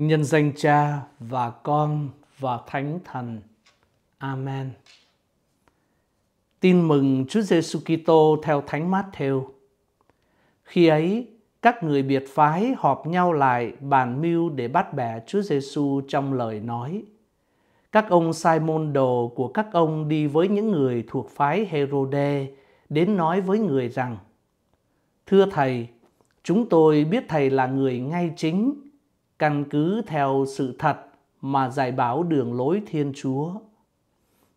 Nhân danh Cha và Con và Thánh Thần. Amen. Tin mừng Chúa Giêsu Kitô theo Thánh Matthew. Khi ấy, các người biệt phái họp nhau lại bàn mưu để bắt bẻ Chúa Giêsu trong lời nói. Các ông sai môn đồ của các ông đi với những người thuộc phái Herode đến nói với người rằng: Thưa thầy, chúng tôi biết thầy là người ngay chính căn cứ theo sự thật mà giải báo đường lối Thiên Chúa.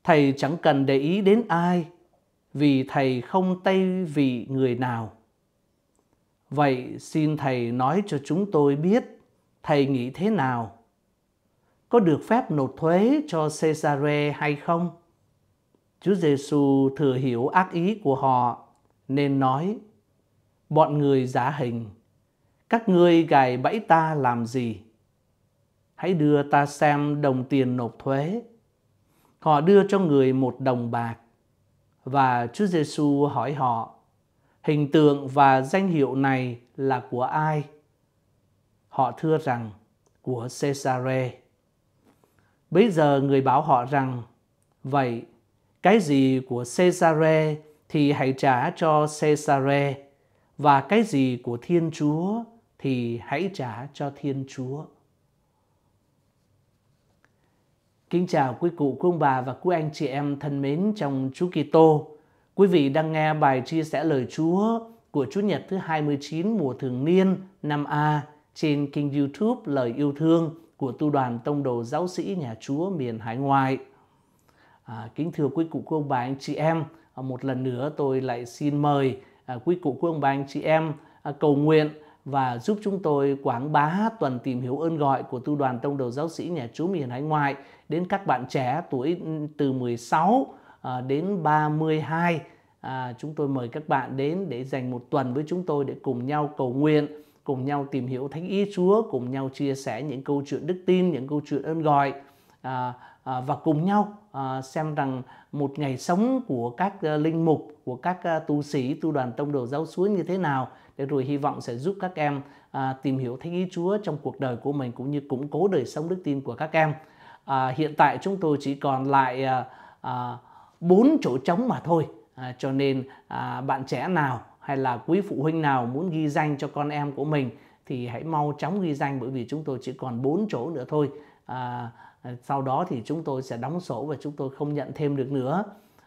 Thầy chẳng cần để ý đến ai, vì thầy không tay vị người nào. Vậy xin thầy nói cho chúng tôi biết thầy nghĩ thế nào? Có được phép nộp thuế cho cesare hay không? Chúa Giêsu thừa hiểu ác ý của họ nên nói: Bọn người giả hình các ngươi gài bẫy ta làm gì? Hãy đưa ta xem đồng tiền nộp thuế. Họ đưa cho người một đồng bạc. Và Chúa Giêsu hỏi họ, hình tượng và danh hiệu này là của ai? Họ thưa rằng, của cesare. Bây giờ người bảo họ rằng, vậy cái gì của cesare thì hãy trả cho cesare và cái gì của Thiên Chúa thì hãy trả cho Thiên Chúa. Kính chào quý cụ, quý ông bà và quý anh chị em thân mến trong Chúa Kitô. Quý vị đang nghe bài chia sẻ lời Chúa của Chúa Nhật thứ 29 mùa thường niên năm A trên kênh YouTube Lời yêu thương của tu đoàn tông đồ giáo sĩ nhà Chúa miền Hải Ngoại. À, kính thưa quý cụ, quý ông bà, anh chị em, à, một lần nữa tôi lại xin mời à, quý cụ, quý ông bà, anh chị em à, cầu nguyện và giúp chúng tôi quảng bá tuần tìm hiểu ơn gọi của tu đoàn tông đồ giáo sĩ nhà chú miền hải ngoại đến các bạn trẻ tuổi từ 16 à, đến 32. À, chúng tôi mời các bạn đến để dành một tuần với chúng tôi để cùng nhau cầu nguyện, cùng nhau tìm hiểu Thánh Ý Chúa, cùng nhau chia sẻ những câu chuyện đức tin, những câu chuyện ơn gọi à, à, và cùng nhau à, xem rằng một ngày sống của các à, linh mục, của các à, tu sĩ, tu đoàn tông đồ giáo suối như thế nào – để rồi hy vọng sẽ giúp các em à, tìm hiểu thánh ý Chúa trong cuộc đời của mình cũng như củng cố đời sống đức tin của các em. À, hiện tại chúng tôi chỉ còn lại à, à, 4 chỗ trống mà thôi. À, cho nên à, bạn trẻ nào hay là quý phụ huynh nào muốn ghi danh cho con em của mình thì hãy mau chóng ghi danh bởi vì chúng tôi chỉ còn 4 chỗ nữa thôi. À, à, sau đó thì chúng tôi sẽ đóng sổ và chúng tôi không nhận thêm được nữa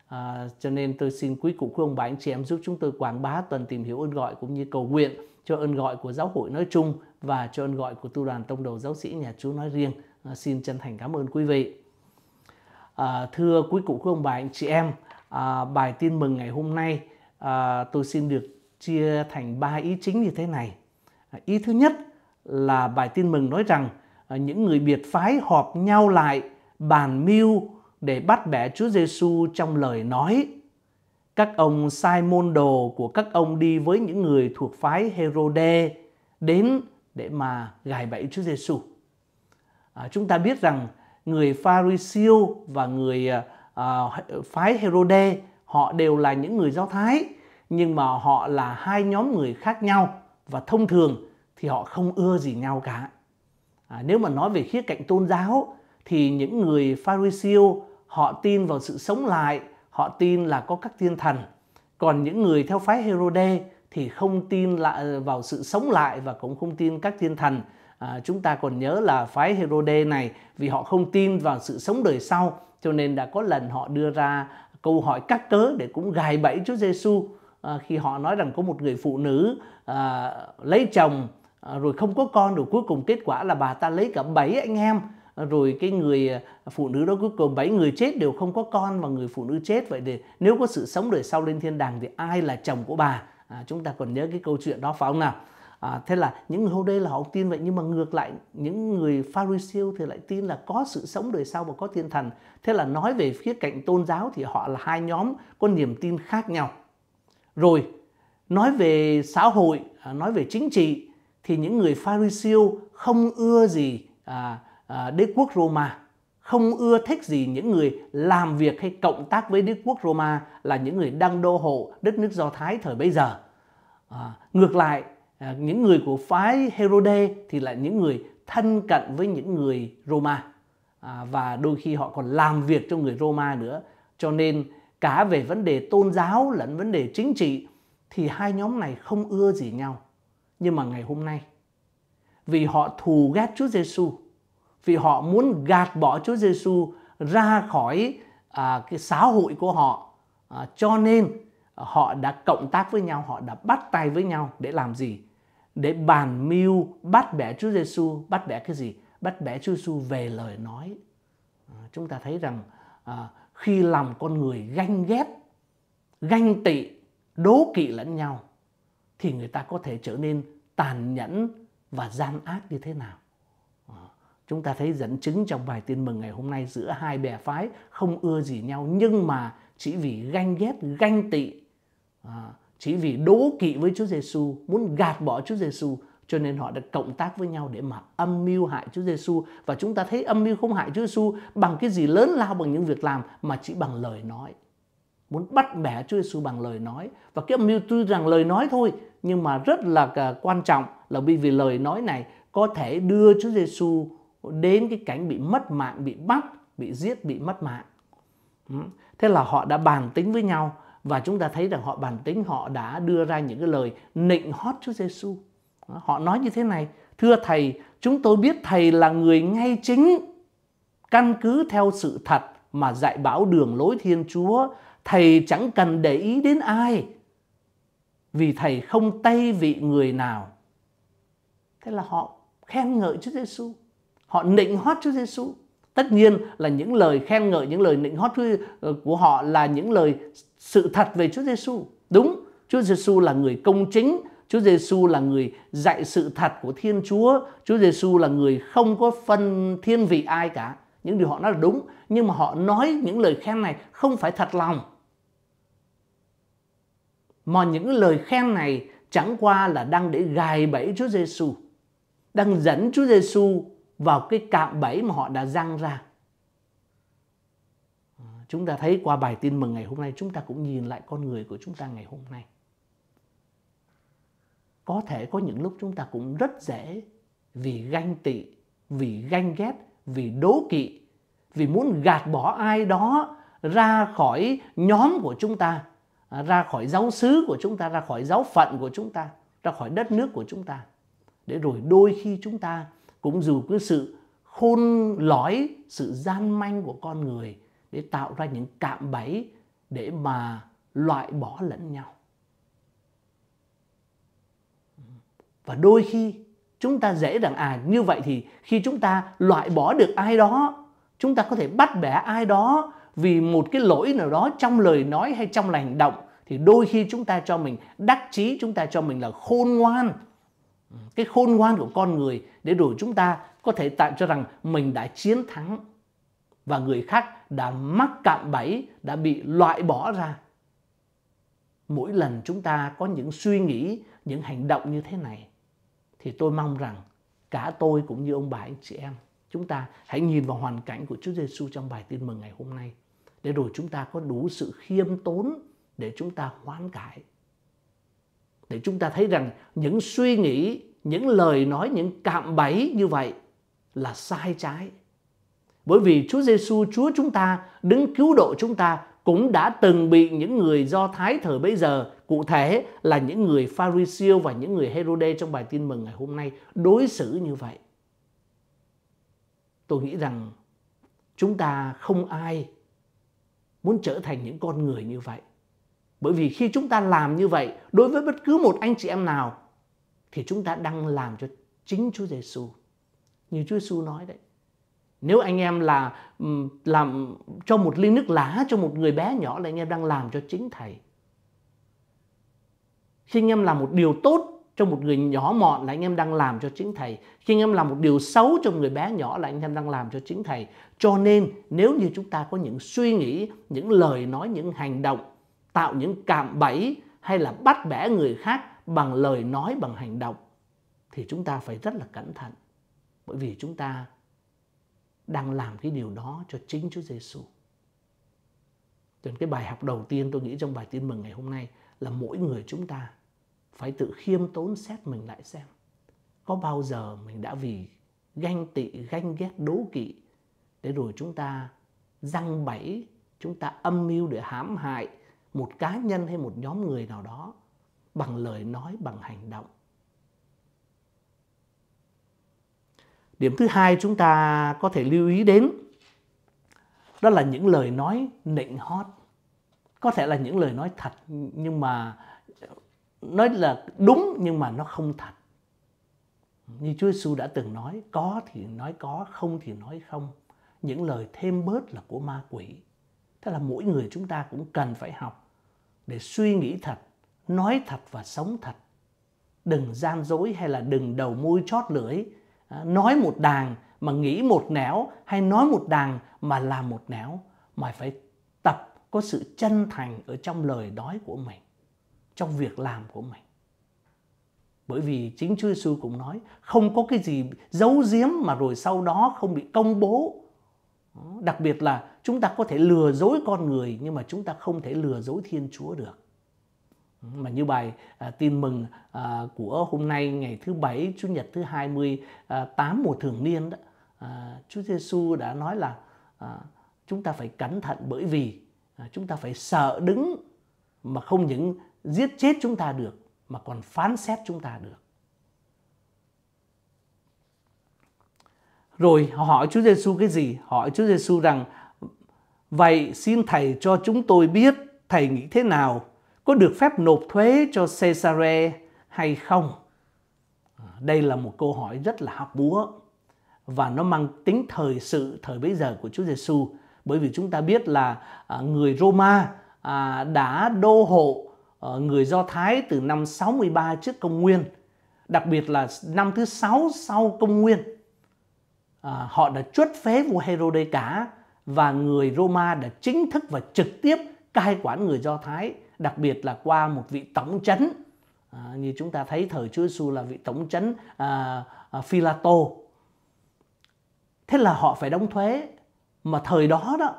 À, cho nên tôi xin quý cụ quý ông bà anh chị em giúp chúng tôi quảng bá tuần tìm hiểu ơn gọi cũng như cầu nguyện cho ơn gọi của giáo hội nói chung và cho ơn gọi của tu đoàn tông đồ giáo sĩ nhà chú nói riêng. À, xin chân thành cảm ơn quý vị. À, thưa quý cụ quý ông bà anh chị em, à, bài tin mừng ngày hôm nay à, tôi xin được chia thành ba ý chính như thế này. À, ý thứ nhất là bài tin mừng nói rằng à, những người biệt phái họp nhau lại bàn mưu để bắt bẻ Chúa Giêsu trong lời nói. Các ông sai môn đồ của các ông đi với những người thuộc phái Herode đến để mà gài bẫy Chúa Giêsu. À, chúng ta biết rằng người Pharisee và người à, à, phái Herode họ đều là những người Do Thái nhưng mà họ là hai nhóm người khác nhau và thông thường thì họ không ưa gì nhau cả. À, nếu mà nói về khía cạnh tôn giáo thì những người Pharisêu họ tin vào sự sống lại, họ tin là có các thiên thần. Còn những người theo phái Herode thì không tin lại vào sự sống lại và cũng không tin các thiên thần. À, chúng ta còn nhớ là phái Herode này vì họ không tin vào sự sống đời sau cho nên đã có lần họ đưa ra câu hỏi các cớ để cũng gài bẫy Chúa Giêsu à, khi họ nói rằng có một người phụ nữ à, lấy chồng à, rồi không có con rồi cuối cùng kết quả là bà ta lấy cả bảy anh em rồi cái người à, phụ nữ đó cuối cùng bảy người chết đều không có con và người phụ nữ chết vậy thì nếu có sự sống đời sau lên thiên đàng thì ai là chồng của bà à, chúng ta còn nhớ cái câu chuyện đó phải không nào à, thế là những người hôm đây là họ tin vậy nhưng mà ngược lại những người pharisêu thì lại tin là có sự sống đời sau và có thiên thần thế là nói về khía cạnh tôn giáo thì họ là hai nhóm có niềm tin khác nhau rồi nói về xã hội à, nói về chính trị thì những người pharisêu không ưa gì à, À, đế quốc Roma không ưa thích gì những người làm việc hay cộng tác với đế quốc Roma là những người đang đô hộ đất nước Do Thái thời bấy giờ. À, ngược lại, à, những người của phái Herode thì là những người thân cận với những người Roma à, và đôi khi họ còn làm việc cho người Roma nữa. Cho nên cả về vấn đề tôn giáo lẫn vấn đề chính trị thì hai nhóm này không ưa gì nhau. Nhưng mà ngày hôm nay vì họ thù ghét Chúa Giêsu vì họ muốn gạt bỏ Chúa Giêsu ra khỏi à, cái xã hội của họ à, cho nên à, họ đã cộng tác với nhau họ đã bắt tay với nhau để làm gì để bàn mưu bắt bẻ Chúa Giêsu bắt bẻ cái gì bắt bẻ Chúa Giêsu về lời nói à, chúng ta thấy rằng à, khi lòng con người ganh ghét ganh tị đố kỵ lẫn nhau thì người ta có thể trở nên tàn nhẫn và gian ác như thế nào Chúng ta thấy dẫn chứng trong bài tin mừng ngày hôm nay giữa hai bè phái không ưa gì nhau nhưng mà chỉ vì ganh ghét, ganh tị, à, chỉ vì đố kỵ với Chúa Giêsu, muốn gạt bỏ Chúa Giêsu cho nên họ đã cộng tác với nhau để mà âm mưu hại Chúa Giêsu và chúng ta thấy âm mưu không hại Chúa Giêsu bằng cái gì lớn lao bằng những việc làm mà chỉ bằng lời nói. Muốn bắt bẻ Chúa Giêsu bằng lời nói và cái âm mưu tuy rằng lời nói thôi nhưng mà rất là à, quan trọng là bởi vì lời nói này có thể đưa Chúa Giêsu đến cái cảnh bị mất mạng bị bắt bị giết bị mất mạng ừ. thế là họ đã bàn tính với nhau và chúng ta thấy rằng họ bàn tính họ đã đưa ra những cái lời nịnh hót Chúa Giêsu họ nói như thế này thưa thầy chúng tôi biết thầy là người ngay chính căn cứ theo sự thật mà dạy bảo đường lối Thiên Chúa thầy chẳng cần để ý đến ai vì thầy không tây vị người nào thế là họ khen ngợi Chúa Giêsu họ nịnh hót Chúa Giêsu tất nhiên là những lời khen ngợi những lời nịnh hót ờ, của họ là những lời sự thật về Chúa Giêsu đúng Chúa Giêsu là người công chính Chúa Giêsu là người dạy sự thật của Thiên Chúa Chúa Giêsu là người không có phân thiên vị ai cả những điều họ nói là đúng nhưng mà họ nói những lời khen này không phải thật lòng mà những lời khen này chẳng qua là đang để gài bẫy Chúa Giêsu đang dẫn Chúa Giêsu vào cái cạm bẫy mà họ đã răng ra. Chúng ta thấy qua bài tin mừng ngày hôm nay chúng ta cũng nhìn lại con người của chúng ta ngày hôm nay. Có thể có những lúc chúng ta cũng rất dễ vì ganh tị, vì ganh ghét, vì đố kỵ, vì muốn gạt bỏ ai đó ra khỏi nhóm của chúng ta, ra khỏi giáo xứ của chúng ta, ra khỏi giáo phận của chúng ta, ra khỏi đất nước của chúng ta. Để rồi đôi khi chúng ta cũng dù cái sự khôn lói sự gian manh của con người để tạo ra những cạm bẫy để mà loại bỏ lẫn nhau và đôi khi chúng ta dễ rằng à như vậy thì khi chúng ta loại bỏ được ai đó chúng ta có thể bắt bẻ ai đó vì một cái lỗi nào đó trong lời nói hay trong hành động thì đôi khi chúng ta cho mình đắc chí chúng ta cho mình là khôn ngoan cái khôn ngoan của con người để rồi chúng ta có thể tạo cho rằng mình đã chiến thắng và người khác đã mắc cạm bẫy đã bị loại bỏ ra mỗi lần chúng ta có những suy nghĩ những hành động như thế này thì tôi mong rằng cả tôi cũng như ông bà anh chị em chúng ta hãy nhìn vào hoàn cảnh của Chúa Giêsu trong bài tin mừng ngày hôm nay để rồi chúng ta có đủ sự khiêm tốn để chúng ta hoán cải để chúng ta thấy rằng những suy nghĩ những lời nói những cạm bẫy như vậy là sai trái bởi vì Chúa Giêsu Chúa chúng ta đứng cứu độ chúng ta cũng đã từng bị những người Do Thái thời bấy giờ, cụ thể là những người Pharisêu và những người Herode trong bài tin mừng ngày hôm nay đối xử như vậy. Tôi nghĩ rằng chúng ta không ai muốn trở thành những con người như vậy. Bởi vì khi chúng ta làm như vậy đối với bất cứ một anh chị em nào thì chúng ta đang làm cho chính Chúa Giêsu. Như Chúa Giêsu nói đấy. Nếu anh em là làm cho một ly nước lá cho một người bé nhỏ là anh em đang làm cho chính thầy. Khi anh em làm một điều tốt cho một người nhỏ mọn là anh em đang làm cho chính thầy. Khi anh em làm một điều xấu cho người bé nhỏ là anh em đang làm cho chính thầy. Cho nên nếu như chúng ta có những suy nghĩ, những lời nói, những hành động tạo những cạm bẫy hay là bắt bẻ người khác bằng lời nói bằng hành động thì chúng ta phải rất là cẩn thận bởi vì chúng ta đang làm cái điều đó cho chính Chúa Giêsu. Cho cái bài học đầu tiên tôi nghĩ trong bài tin mừng ngày hôm nay là mỗi người chúng ta phải tự khiêm tốn xét mình lại xem có bao giờ mình đã vì ganh tị, ganh ghét, đố kỵ để rồi chúng ta răng bẫy, chúng ta âm mưu để hãm hại, một cá nhân hay một nhóm người nào đó bằng lời nói bằng hành động điểm thứ hai chúng ta có thể lưu ý đến đó là những lời nói nịnh hót có thể là những lời nói thật nhưng mà nói là đúng nhưng mà nó không thật như Chúa Giêsu đã từng nói có thì nói có không thì nói không những lời thêm bớt là của ma quỷ tức là mỗi người chúng ta cũng cần phải học để suy nghĩ thật, nói thật và sống thật. Đừng gian dối hay là đừng đầu môi chót lưỡi, à, nói một đàng mà nghĩ một nẻo hay nói một đàng mà làm một nẻo mà phải tập có sự chân thành ở trong lời nói của mình, trong việc làm của mình. Bởi vì chính Chúa Giêsu cũng nói không có cái gì giấu giếm mà rồi sau đó không bị công bố Đặc biệt là chúng ta có thể lừa dối con người nhưng mà chúng ta không thể lừa dối Thiên Chúa được. Mà như bài à, tin mừng à, của hôm nay ngày thứ bảy Chủ nhật thứ 28 à, mùa thường niên đó, à, Chúa Giêsu đã nói là à, chúng ta phải cẩn thận bởi vì à, chúng ta phải sợ đứng mà không những giết chết chúng ta được mà còn phán xét chúng ta được. Rồi họ hỏi Chúa Giêsu cái gì? Hỏi Chúa Giêsu rằng vậy xin thầy cho chúng tôi biết thầy nghĩ thế nào? Có được phép nộp thuế cho Caesarea hay không? Đây là một câu hỏi rất là học búa và nó mang tính thời sự thời bấy giờ của Chúa Giêsu bởi vì chúng ta biết là à, người Roma à, đã đô hộ à, người Do Thái từ năm 63 trước công nguyên, đặc biệt là năm thứ sáu sau công nguyên à, họ đã chuất phế vua Herode cả và người Roma đã chính thức và trực tiếp cai quản người Do Thái, đặc biệt là qua một vị tổng chấn à, ờ, như chúng ta thấy thời Chúa Giêsu là vị tổng chấn à, ờ, à, Philato. Thế là họ phải đóng thuế mà thời đó đó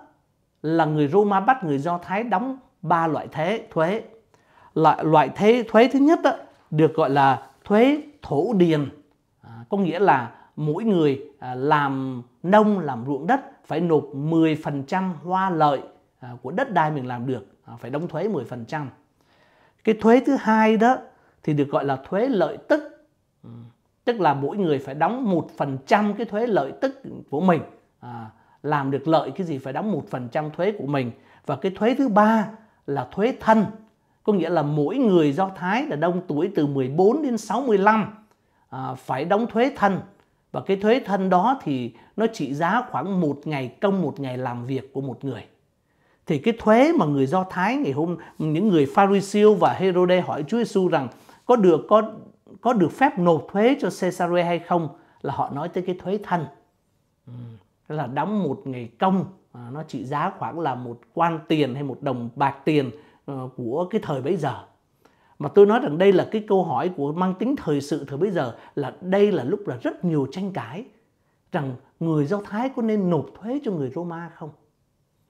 là người Roma bắt người Do Thái đóng ba loại thế thuế. Loại loại thế thuế thứ nhất đó, được gọi là thuế thổ điền. À, có nghĩa là mỗi người à, làm nông làm ruộng đất phải nộp 10% hoa lợi à, của đất đai mình làm được à, phải đóng thuế 10%. Cái thuế thứ hai đó thì được gọi là thuế lợi tức. Ừ, tức là mỗi người phải đóng 1% cái thuế lợi tức của mình. À, làm được lợi cái gì phải đóng 1% thuế của mình. Và cái thuế thứ ba là thuế thân. Có nghĩa là mỗi người Do Thái là đông tuổi từ 14 đến 65 à, phải đóng thuế thân và cái thuế thân đó thì nó trị giá khoảng một ngày công một ngày làm việc của một người thì cái thuế mà người Do Thái ngày hôm những người Pharisêu và Herode hỏi Chúa Giêsu rằng có được có có được phép nộp thuế cho Caesarea hay không là họ nói tới cái thuế thân Tức là đóng một ngày công à, nó trị giá khoảng là một quan tiền hay một đồng bạc tiền ờ, của cái thời bấy giờ mà tôi nói rằng đây là cái câu hỏi của mang tính thời sự thời bây giờ là đây là lúc là rất nhiều tranh cãi rằng người Do Thái có nên nộp thuế cho người Roma không?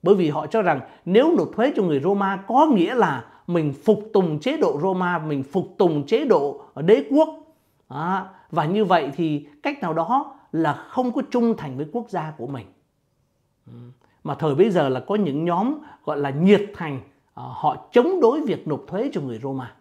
Bởi vì họ cho rằng nếu nộp thuế cho người Roma có nghĩa là mình phục tùng chế độ Roma, mình phục tùng chế độ đế quốc. À, và như vậy thì cách nào đó là không có trung thành với quốc gia của mình. Ừ. Mà thời bây giờ là có những nhóm gọi là nhiệt thành, ờ, họ chống đối việc nộp thuế cho người Roma.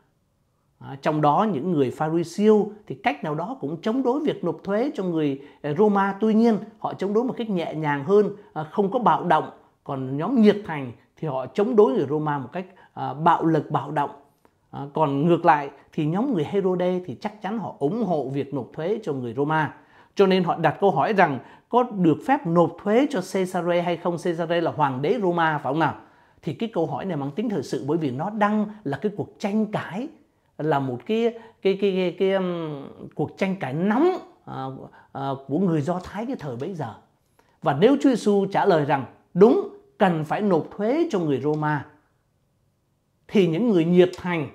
À, trong đó những người Pharisee thì cách nào đó cũng chống đối việc nộp thuế cho người à, Roma tuy nhiên họ chống đối một cách nhẹ nhàng hơn à, không có bạo động còn nhóm nhiệt thành thì họ chống đối người Roma một cách à, bạo lực bạo động à, còn ngược lại thì nhóm người Herode thì chắc chắn họ ủng hộ việc nộp thuế cho người Roma cho nên họ đặt câu hỏi rằng có được phép nộp thuế cho Caesar hay không Caesar là hoàng đế Roma phải không nào thì cái câu hỏi này mang tính thời sự bởi vì nó đang là cái cuộc tranh cãi là một cái cái cái cái, cái um, cuộc tranh cãi nóng uh, uh, của người Do Thái cái thời bấy giờ. Và nếu Chúa Giêsu trả lời rằng đúng cần phải nộp thuế cho người Roma thì những người nhiệt thành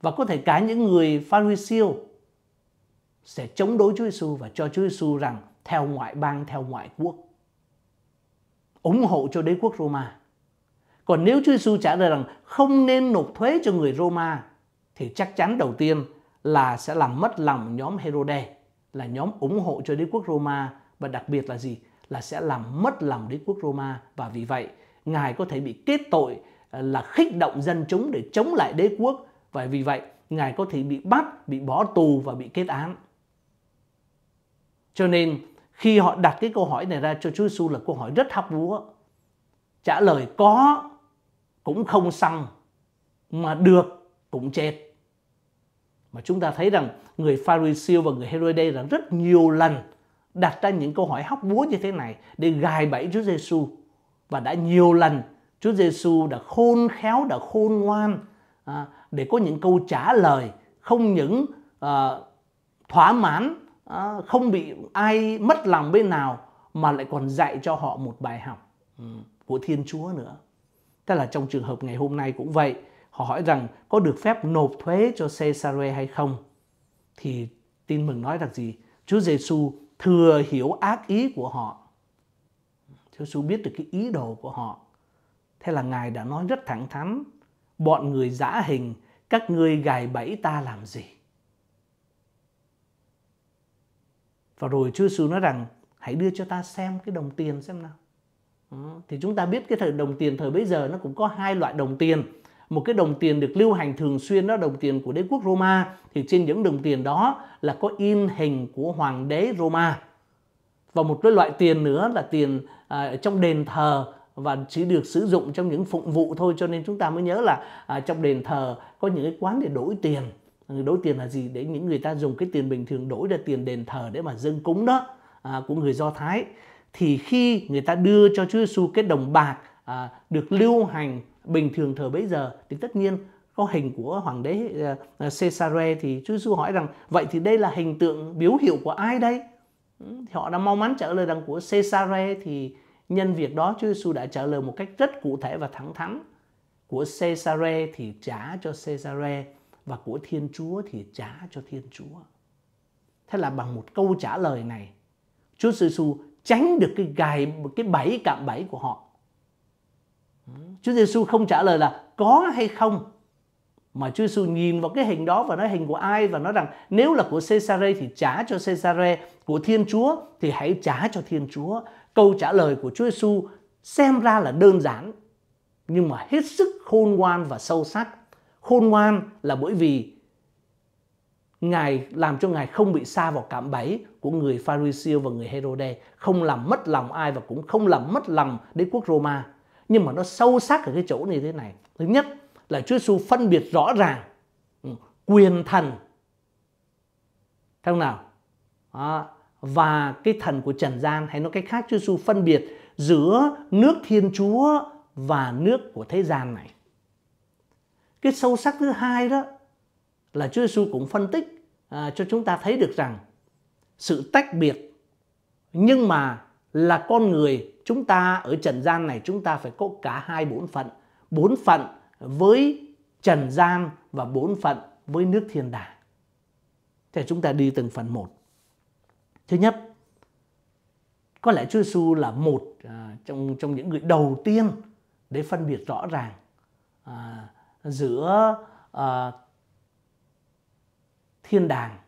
và có thể cả những người Pharisêu sẽ chống đối Chúa Giêsu và cho Chúa Giêsu rằng theo ngoại bang theo ngoại quốc ủng hộ cho đế quốc Roma. Còn nếu Chúa Giêsu trả lời rằng không nên nộp thuế cho người Roma thì chắc chắn đầu tiên là sẽ làm mất lòng nhóm Herode là nhóm ủng hộ cho đế quốc Roma và đặc biệt là gì? Là sẽ làm mất lòng đế quốc Roma và vì vậy ngài có thể bị kết tội ờ, là khích động dân chúng để chống lại đế quốc và vì vậy ngài có thể bị bắt, bị bỏ tù và bị kết án. Cho nên khi họ đặt cái câu hỏi này ra cho Chúa Giêsu là câu hỏi rất hóc búa. Trả lời có cũng không xong mà được cũng chết. Mà chúng ta thấy rằng người Pharisee và người Herode là rất nhiều lần đặt ra những câu hỏi hóc búa như thế này để gài bẫy Chúa Giêsu và đã nhiều lần Chúa Giêsu đã khôn khéo đã khôn ngoan à, để có những câu trả lời không những à, thỏa mãn à, không bị ai mất lòng bên nào mà lại còn dạy cho họ một bài học ừ, của Thiên Chúa nữa. Tức là trong trường hợp ngày hôm nay cũng vậy, họ hỏi rằng có được phép nộp thuế cho Caesarea hay không? Thì tin mừng nói rằng gì? Chúa Giêsu thừa hiểu ác ý của họ. Chúa Giêsu biết được cái ý đồ của họ. Thế là Ngài đã nói rất thẳng thắn, bọn người giả hình, các ngươi gài bẫy ta làm gì? Và rồi Chúa Giêsu nói rằng hãy đưa cho ta xem cái đồng tiền xem nào. Thì chúng ta biết cái thời đồng tiền thời bấy giờ nó cũng có hai loại đồng tiền một cái đồng tiền được lưu hành thường xuyên đó đồng tiền của đế quốc Roma thì trên những đồng tiền đó là có in hình của hoàng đế Roma và một cái loại tiền nữa là tiền à, trong đền thờ và chỉ được sử dụng trong những phụng vụ thôi cho nên chúng ta mới nhớ là à, trong đền thờ có những cái quán để đổi tiền đổi tiền là gì để những người ta dùng cái tiền bình thường đổi ra tiền đền thờ để mà dâng cúng đó à, của người do thái thì khi người ta đưa cho Chúa Giêsu cái đồng bạc à, được lưu hành bình thường thời bấy giờ thì tất nhiên có hình của hoàng đế ờ, ờ, Caesare thì Chúa Giêsu hỏi rằng vậy thì đây là hình tượng biểu hiệu của ai đây? Ừ, thì họ đã mau mắn trả lời rằng của Caesare thì nhân việc đó Chúa Giêsu đã trả lời một cách rất cụ thể và thẳng thắn của Caesare thì trả cho Caesare và của Thiên Chúa thì trả cho Thiên Chúa. Thế là bằng một câu trả lời này, Chúa Giêsu tránh được cái gài cái bẫy cạm bẫy của họ Chúa Giêsu không trả lời là có hay không mà Chúa Giêsu nhìn vào cái hình đó và nói hình của ai và nói rằng nếu là của Caesare thì trả cho Caesare, của Thiên Chúa thì hãy trả cho Thiên Chúa. Câu trả lời của Chúa Giêsu xem ra là đơn giản nhưng mà hết sức khôn ngoan và sâu sắc. Khôn ngoan là bởi vì Ngài làm cho Ngài không bị xa vào cạm bẫy của người Pharisee và người Herode, không làm mất lòng ai và cũng không làm mất lòng đế quốc Roma nhưng mà nó sâu sắc ở cái chỗ như thế này thứ nhất là Chúa Giêsu phân biệt rõ ràng ừ, quyền thần theo nào đó. và cái thần của trần gian hay nói cách khác Chúa Giêsu phân biệt giữa nước Thiên Chúa và nước của thế gian này cái sâu sắc thứ hai đó là Chúa Giêsu cũng phân tích à, cho chúng ta thấy được rằng sự tách biệt nhưng mà là con người chúng ta ở trần gian này chúng ta phải có cả hai bốn phận bốn phận với trần gian và bốn phận với nước thiên đàng thì chúng ta đi từng phần một thứ nhất có lẽ Chúa Giêsu là một à, trong trong những người đầu tiên để phân biệt rõ ràng à, giữa à, thiên đàng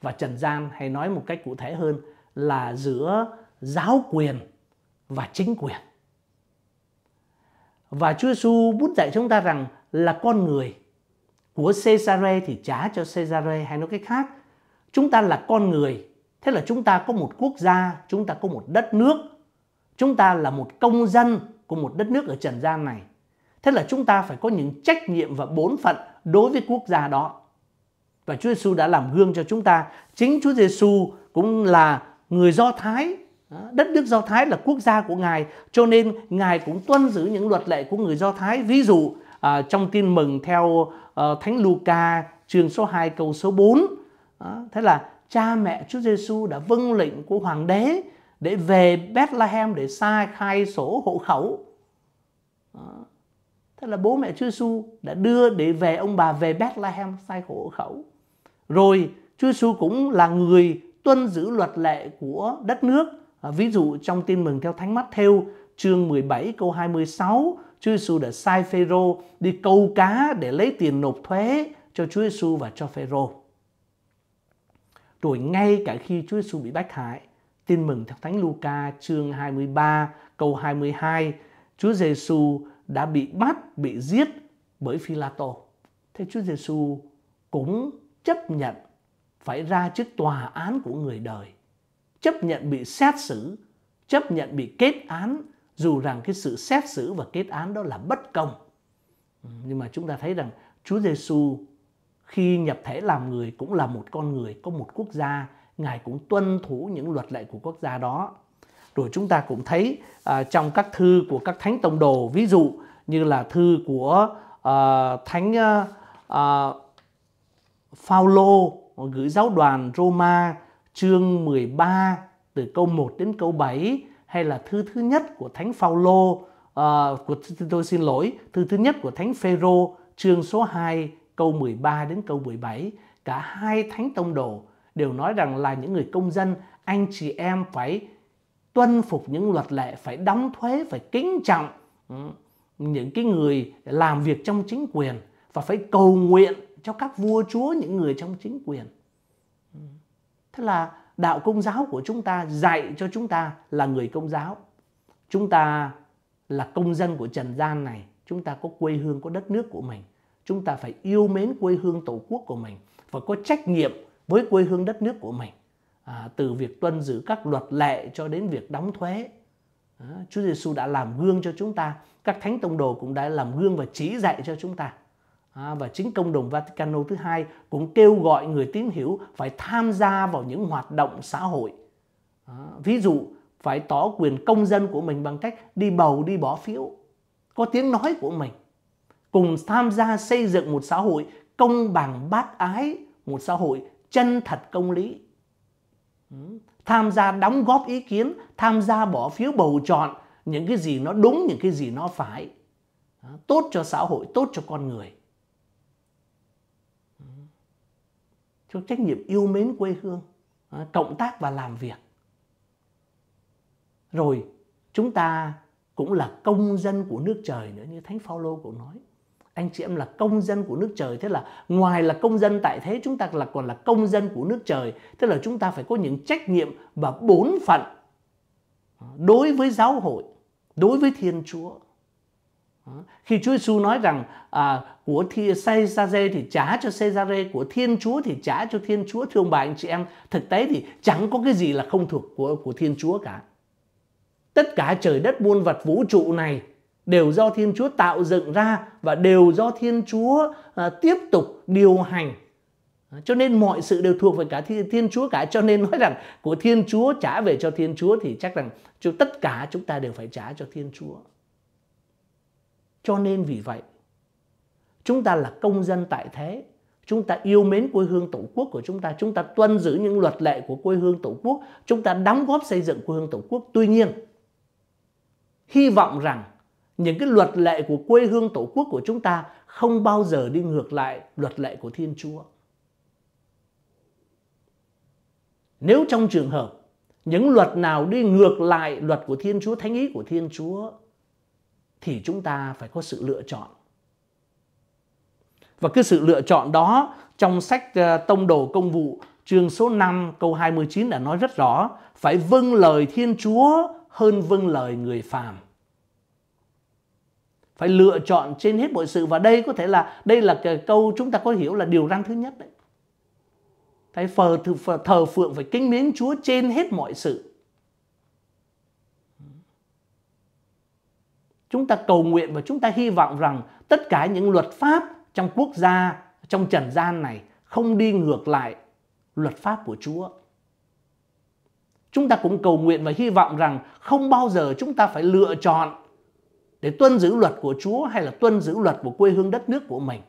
và trần gian hay nói một cách cụ thể hơn là giữa giáo quyền và chính quyền. Và Chúa Giêsu bút dạy chúng ta rằng là con người của Caesare thì trả cho Caesare hay nói cách khác, chúng ta là con người, thế là chúng ta có một quốc gia, chúng ta có một đất nước, chúng ta là một công dân của một đất nước ở trần gian này. Thế là chúng ta phải có những trách nhiệm và bổn phận đối với quốc gia đó. Và Chúa Giêsu đã làm gương cho chúng ta. Chính Chúa Giêsu cũng là người Do Thái Đất nước Do Thái là quốc gia của Ngài cho nên Ngài cũng tuân giữ những luật lệ của người Do Thái. Ví dụ à, trong tin mừng theo à, Thánh Luca chương số 2 câu số 4. À, thế là cha mẹ Chúa Giêsu đã vâng lệnh của hoàng đế để về Bethlehem để sai khai sổ hộ khẩu. À, thế là bố mẹ Chúa Giêsu đã đưa để về ông bà về Bethlehem sai hộ khẩu. Rồi Chúa Giêsu cũng là người tuân giữ luật lệ của đất nước À, ví dụ trong tin mừng theo Thánh mắt theo chương 17 câu 26, Chúa Giêsu đã sai Phêrô đi câu cá để lấy tiền nộp thuế cho Chúa Giêsu và cho Phêrô. Rồi ngay cả khi Chúa Giêsu bị bách hại, tin mừng theo Thánh Luca chương 23 câu 22, Chúa Giêsu đã bị bắt, bị giết bởi Phi-la-tô. Thế Chúa Giêsu cũng chấp nhận phải ra trước tòa án của người đời chấp nhận bị xét xử, chấp nhận bị kết án dù rằng cái sự xét xử và kết án đó là bất công. Nhưng mà chúng ta thấy rằng Chúa Giêsu khi nhập thể làm người cũng là một con người có một quốc gia, ngài cũng tuân thủ những luật lệ của quốc gia đó. Rồi chúng ta cũng thấy à, trong các thư của các thánh tông đồ, ví dụ như là thư của à, thánh à, à Phaolô gửi giáo đoàn Roma chương 13 từ câu 1 đến câu 7 hay là thư thứ nhất của Thánh Phaolô uh, của tôi xin lỗi, thư thứ nhất của Thánh Phêrô chương số 2 câu 13 đến câu 17, cả hai thánh tông đồ đều nói rằng là những người công dân, anh chị em phải tuân phục những luật lệ, phải đóng thuế, phải kính trọng ừ, những cái người làm việc trong chính quyền và phải cầu nguyện cho các vua chúa những người trong chính quyền. Ừ. Thế là đạo công giáo của chúng ta dạy cho chúng ta là người công giáo. Chúng ta là công dân của trần gian này, chúng ta có quê hương, có đất nước của mình. Chúng ta phải yêu mến quê hương tổ quốc của mình và có trách nhiệm với quê hương đất nước của mình. À, từ việc tuân giữ các luật lệ cho đến việc đóng thuế. À, Chúa Giêsu đã làm gương cho chúng ta, các thánh tông đồ cũng đã làm gương và chỉ dạy cho chúng ta à, và chính công đồng Vaticano thứ hai cũng kêu gọi người tín hữu phải tham gia vào những hoạt động xã hội à, ví dụ phải tỏ quyền công dân của mình bằng cách đi bầu đi bỏ phiếu có tiếng nói của mình cùng tham gia xây dựng một xã hội công bằng bác ái một xã hội chân thật công lý ừ, tham gia đóng góp ý kiến tham gia bỏ phiếu bầu chọn những cái gì nó đúng những cái gì nó phải à, tốt cho xã hội tốt cho con người trong trách nhiệm yêu mến quê hương à, cộng tác và làm việc rồi chúng ta cũng là công dân của nước trời nữa như thánh phaolô cũng nói anh chị em là công dân của nước trời thế là ngoài là công dân tại thế chúng ta là còn là công dân của nước trời thế là chúng ta phải có những trách nhiệm và bốn phận à, đối với giáo hội đối với thiên chúa khi Chúa Giêsu nói rằng à, của thi, Caesare thì trả cho Caesare, của Thiên Chúa thì trả cho Thiên Chúa. Thưa ông bà anh chị em, thực tế thì chẳng có cái gì là không thuộc của của Thiên Chúa cả. Tất cả trời đất muôn vật vũ trụ này đều do Thiên Chúa tạo dựng ra và đều do Thiên Chúa à, tiếp tục điều hành. Cho nên mọi sự đều thuộc về cả thiên, thiên Chúa cả Cho nên nói rằng của Thiên Chúa trả về cho Thiên Chúa Thì chắc rằng tất cả chúng ta đều phải trả cho Thiên Chúa cho nên vì vậy, chúng ta là công dân tại thế, chúng ta yêu mến quê hương tổ quốc của chúng ta, chúng ta tuân giữ những luật lệ của quê hương tổ quốc, chúng ta đóng góp xây dựng quê hương tổ quốc. Tuy nhiên, hy vọng rằng những cái luật lệ của quê hương tổ quốc của chúng ta không bao giờ đi ngược lại luật lệ của Thiên Chúa. Nếu trong trường hợp những luật nào đi ngược lại luật của Thiên Chúa, thánh ý của Thiên Chúa thì chúng ta phải có sự lựa chọn. Và cái sự lựa chọn đó trong sách ờ, Tông đồ công vụ chương số 5 câu 29 đã nói rất rõ, phải vâng lời Thiên Chúa hơn vâng lời người phàm. Phải lựa chọn trên hết mọi sự và đây có thể là đây là cái câu chúng ta có hiểu là điều răn thứ nhất đấy. Phải phờ thờ phượng phải kính mến Chúa trên hết mọi sự chúng ta cầu nguyện và chúng ta hy vọng rằng tất cả những luật pháp trong quốc gia, trong trần gian này không đi ngược lại luật pháp của Chúa. Chúng ta cũng cầu nguyện và hy vọng rằng không bao giờ chúng ta phải lựa chọn để tuân giữ luật của Chúa hay là tuân giữ luật của quê hương đất nước của mình.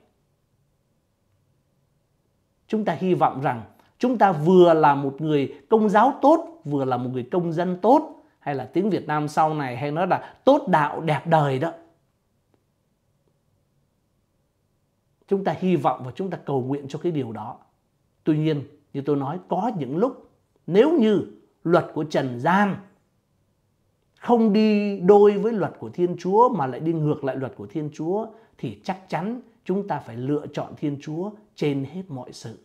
Chúng ta hy vọng rằng chúng ta vừa là một người công giáo tốt, vừa là một người công dân tốt hay là tiếng Việt Nam sau này hay nói là tốt đạo đẹp đời đó chúng ta hy vọng và chúng ta cầu nguyện cho cái điều đó tuy nhiên như tôi nói có những lúc nếu như luật của trần gian không đi đôi với luật của thiên chúa mà lại đi ngược lại luật của thiên chúa thì chắc chắn chúng ta phải lựa chọn thiên chúa trên hết mọi sự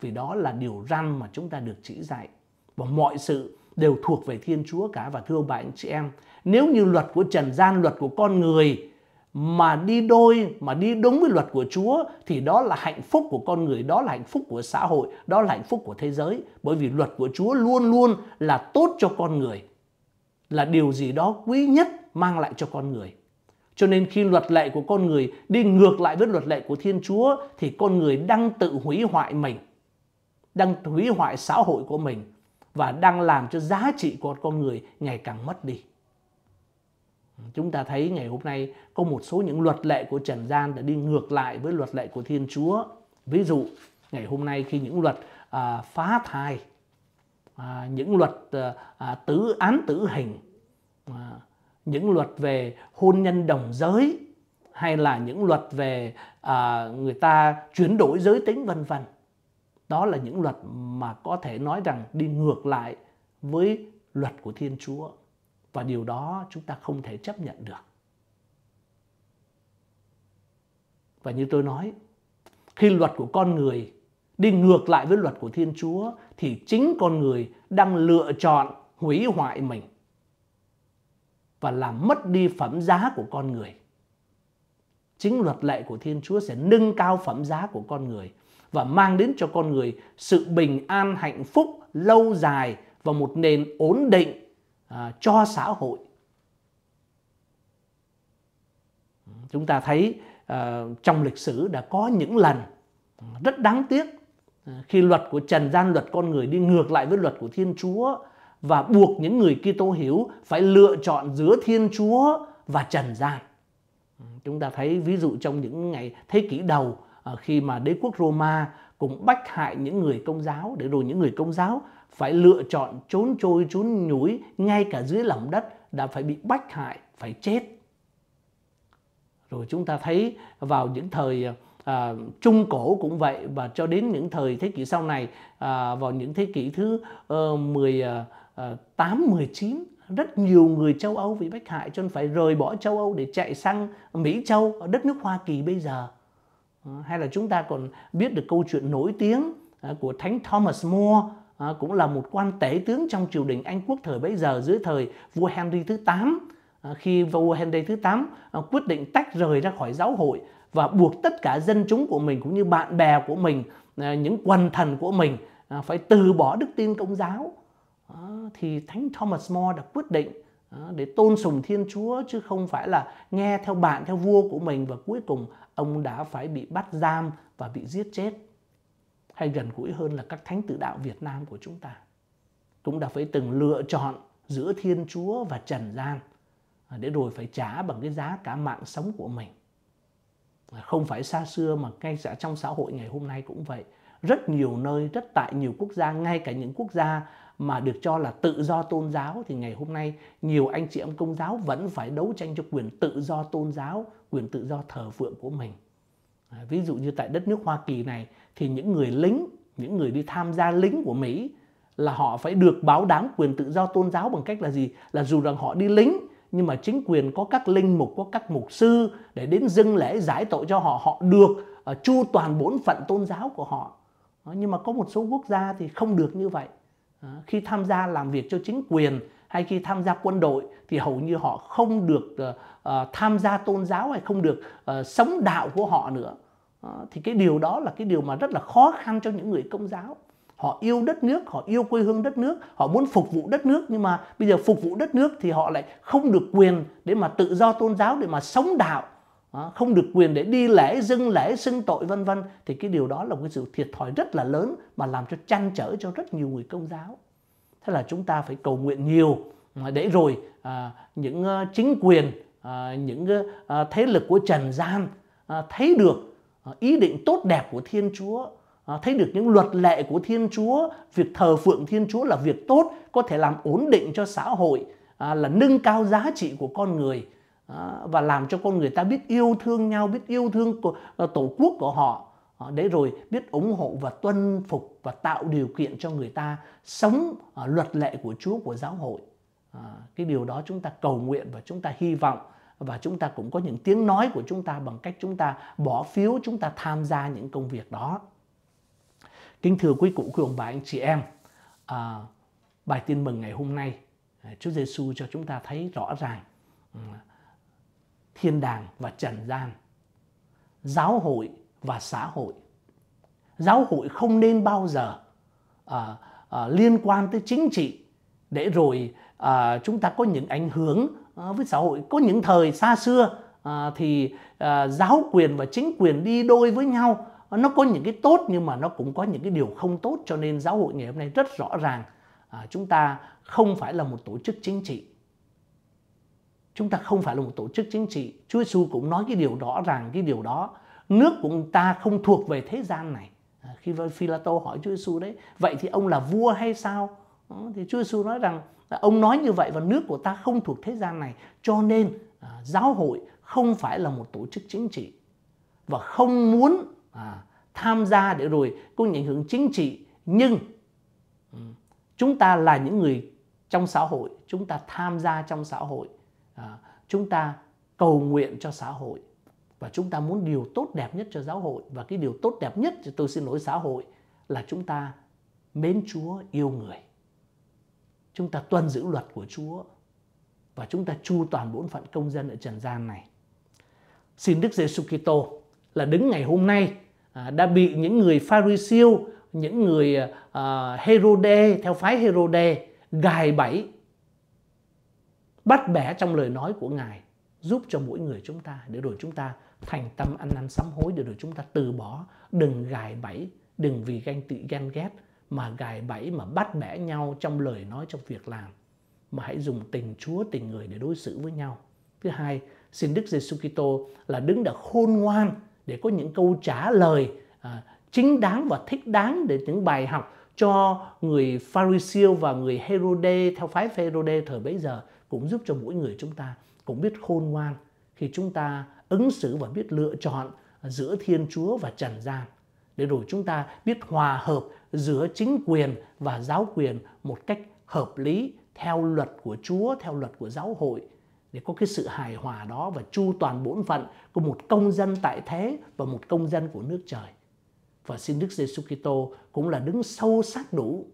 vì đó là điều răn mà chúng ta được chỉ dạy và mọi sự đều thuộc về Thiên Chúa cả và thưa ông bà anh chị em nếu như luật của trần gian luật của con người mà đi đôi mà đi đúng với luật của Chúa thì đó là hạnh phúc của con người, đó là hạnh phúc của xã hội, đó là hạnh phúc của thế giới bởi vì luật của Chúa luôn luôn là tốt cho con người. Là điều gì đó quý nhất mang lại cho con người. Cho nên khi luật lệ của con người đi ngược lại với luật lệ của Thiên Chúa thì con người đang tự hủy hoại mình, đang hủy hoại xã hội của mình và đang làm cho giá trị của con người ngày càng mất đi. Chúng ta thấy ngày hôm nay có một số những luật lệ của trần gian đã đi ngược lại với luật lệ của Thiên Chúa. Ví dụ ngày hôm nay khi những luật à, phá thai, à, những luật à, à tử án tử hình, à, những luật về hôn nhân đồng giới hay là những luật về à, người ta chuyển đổi giới tính vân vân đó là những luật mà có thể nói rằng đi ngược lại với luật của Thiên Chúa và điều đó chúng ta không thể chấp nhận được. Và như tôi nói, khi luật của con người đi ngược lại với luật của Thiên Chúa thì chính con người đang lựa chọn hủy hoại mình và làm mất đi phẩm giá của con người. Chính luật lệ của Thiên Chúa sẽ nâng cao phẩm giá của con người và mang đến cho con người sự bình an hạnh phúc lâu dài và một nền ổn định à, cho xã hội chúng ta thấy à, trong lịch sử đã có những lần rất đáng tiếc à, khi luật của trần gian luật con người đi ngược lại với luật của thiên chúa và buộc những người Kitô hiểu phải lựa chọn giữa Thiên Chúa và trần gian. Chúng ta thấy ví dụ trong những ngày thế kỷ đầu Ờ, khi mà đế quốc Roma cũng bách hại những người công giáo để rồi những người công giáo phải lựa chọn trốn trôi trốn nhúi ngay cả dưới lòng đất đã phải bị bách hại phải chết rồi chúng ta thấy vào những thời à, trung cổ cũng vậy và cho đến những thời thế kỷ sau này à, vào những thế kỷ thứ mười tám mười chín rất nhiều người châu Âu bị bách hại cho nên phải rời bỏ châu Âu để chạy sang Mỹ châu ở đất nước Hoa Kỳ bây giờ Ờ, hay là chúng ta còn biết được câu chuyện nổi tiếng ờ, của thánh Thomas More ờ, cũng là một quan tể tướng trong triều đình Anh quốc thời bấy giờ dưới thời vua Henry thứ tám khi vua Henry thứ tám quyết định tách rời ra khỏi giáo hội và buộc tất cả dân chúng của mình cũng như bạn bè của mình những quần thần của mình phải từ bỏ đức tin công giáo thì thánh Thomas More đã quyết định để tôn sùng Thiên Chúa chứ không phải là nghe theo bạn theo vua của mình và cuối cùng ông đã phải bị bắt giam và bị giết chết. Hay gần gũi hơn là các thánh tử đạo Việt Nam của chúng ta cũng đã phải từng lựa chọn giữa Thiên Chúa và Trần gian à, để rồi phải trả bằng cái giá cả mạng sống của mình. À, không phải xa xưa mà ngay cả trong xã hội ngày hôm nay cũng vậy. Rất nhiều nơi, rất tại nhiều quốc gia, ngay cả những quốc gia mà được cho là tự do tôn giáo thì ngày hôm nay nhiều anh chị em công giáo vẫn phải đấu tranh cho quyền tự do tôn giáo quyền tự do thờ phượng của mình à, ví dụ như tại đất nước hoa kỳ này thì những người lính những người đi tham gia lính của mỹ là họ phải được báo đáng quyền tự do tôn giáo bằng cách là gì là dù rằng họ đi lính nhưng mà chính quyền có các linh mục có các mục sư để đến dâng lễ giải tội cho họ họ được uh, chu toàn bổn phận tôn giáo của họ uh, nhưng mà có một số quốc gia thì không được như vậy uh, khi tham gia làm việc cho chính quyền hay khi tham gia quân đội thì hầu như họ không được uh, Ờ, tham gia tôn giáo hay không được uh, sống đạo của họ nữa uh, thì cái điều đó là cái điều mà rất là khó khăn cho những người công giáo họ yêu đất nước họ yêu quê hương đất nước họ muốn phục vụ đất nước nhưng mà bây giờ phục vụ đất nước thì họ lại không được quyền để mà tự do tôn giáo để mà sống đạo không được quyền để đi lễ dâng lễ xưng tội vân vân thì cái điều đó là một cái sự thiệt thòi rất là lớn mà làm cho chăn trở cho rất nhiều người công giáo thế là chúng ta phải cầu nguyện nhiều để rồi à, những chính quyền À, những à, thế lực của trần gian à, thấy được ý định tốt đẹp của thiên chúa thấy được những luật lệ của thiên chúa việc thờ phượng thiên chúa là việc tốt có thể làm ổn định cho xã hội là nâng cao giá trị của con người và làm cho con người ta biết yêu thương nhau biết yêu thương tổ quốc của họ ờ, để rồi biết ủng hộ và tuân phục và tạo điều kiện cho người ta sống luật lệ của chúa của giáo hội ờ, cái điều đó chúng ta cầu nguyện và chúng ta hy vọng và chúng ta cũng có những tiếng nói của chúng ta bằng cách chúng ta bỏ phiếu chúng ta tham gia những công việc đó kính thưa quý cụ quý ông bà anh chị em à, bài tin mừng ngày hôm nay à, Chúa Giêsu cho chúng ta thấy rõ ràng ừ, thiên đàng và trần gian giáo hội và xã hội giáo hội không nên bao giờ à, à, liên quan tới chính trị để rồi à, chúng ta có những ảnh hưởng Ờ, với xã hội có những thời xa xưa à, thì à, giáo quyền và chính quyền đi đôi với nhau ờ, nó có những cái tốt nhưng mà nó cũng có những cái điều không tốt cho nên giáo hội ngày hôm nay rất rõ ràng à, chúng ta không phải là một tổ chức chính trị chúng ta không phải là một tổ chức chính trị Chúa Giêsu cũng nói cái điều rõ ràng cái điều đó nước của ta không thuộc về thế gian này à, khi phi la hỏi Chúa Giêsu đấy vậy thì ông là vua hay sao ờ, thì Chúa Giêsu nói rằng ông nói như vậy và nước của ta không thuộc thế gian này cho nên à, giáo hội không phải là một tổ chức chính trị và không muốn à, tham gia để rồi có những ảnh hưởng chính trị nhưng ừ, chúng ta là những người trong xã hội chúng ta tham gia trong xã hội à, chúng ta cầu nguyện cho xã hội và chúng ta muốn điều tốt đẹp nhất cho giáo hội và cái điều tốt đẹp nhất cho tôi xin lỗi xã hội là chúng ta mến Chúa yêu người chúng ta tuân giữ luật của Chúa và chúng ta chu toàn bổn phận công dân ở trần gian này. Xin Đức Giêsu Kitô là đứng ngày hôm nay à, đã bị những người Pharisêu, những người à, à, Herode theo phái Herode gài bẫy bắt bẻ trong lời nói của Ngài giúp cho mỗi người chúng ta để rồi chúng ta thành tâm ăn năn sám hối để rồi chúng ta từ bỏ đừng gài bẫy đừng vì ganh tị ghen ghét mà gài bẫy mà bắt bẻ nhau trong lời nói trong việc làm mà hãy dùng tình Chúa tình người để đối xử với nhau. Thứ hai, xin Đức Giêsu Kitô là đứng đắn khôn ngoan để có những câu trả lời à, chính đáng và thích đáng để những bài học cho người Pharisee và người Herode theo phái Herode thời bấy giờ cũng giúp cho mỗi người chúng ta cũng biết khôn ngoan khi chúng ta ứng xử và biết lựa chọn giữa Thiên Chúa và Trần gian để rồi chúng ta biết hòa hợp giữa chính quyền và giáo quyền một cách hợp lý theo luật của Chúa, theo luật của giáo hội để có cái sự hài hòa đó và chu toàn bổn phận của một công dân tại thế và một công dân của nước trời. Và xin Đức Giêsu Kitô cũng là đứng sâu sắc đủ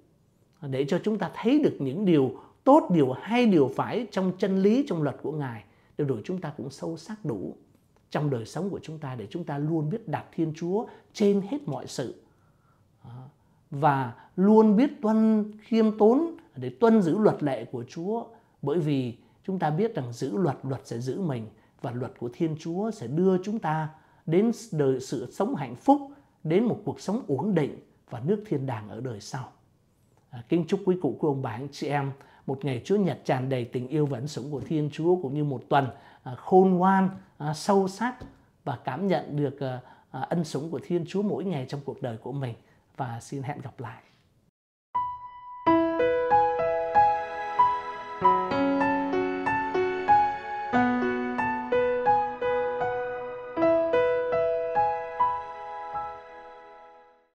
để cho chúng ta thấy được những điều tốt, điều hay, điều phải trong chân lý trong luật của Ngài để rồi chúng ta cũng sâu sắc đủ trong đời sống của chúng ta để chúng ta luôn biết đặt Thiên Chúa trên hết mọi sự và luôn biết tuân khiêm tốn để tuân giữ luật lệ của Chúa bởi vì chúng ta biết rằng giữ luật luật sẽ giữ mình và luật của Thiên Chúa sẽ đưa chúng ta đến đời sự sống hạnh phúc đến một cuộc sống ổn định và nước thiên đàng ở đời sau. À, kính chúc quý cụ của ông bà anh chị em một ngày Chúa Nhật tràn đầy tình yêu và ân sủng của Thiên Chúa cũng như một tuần à, khôn ngoan À, sâu sắc và cảm nhận được à, à, ân sủng của Thiên Chúa mỗi ngày trong cuộc đời của mình và xin hẹn gặp lại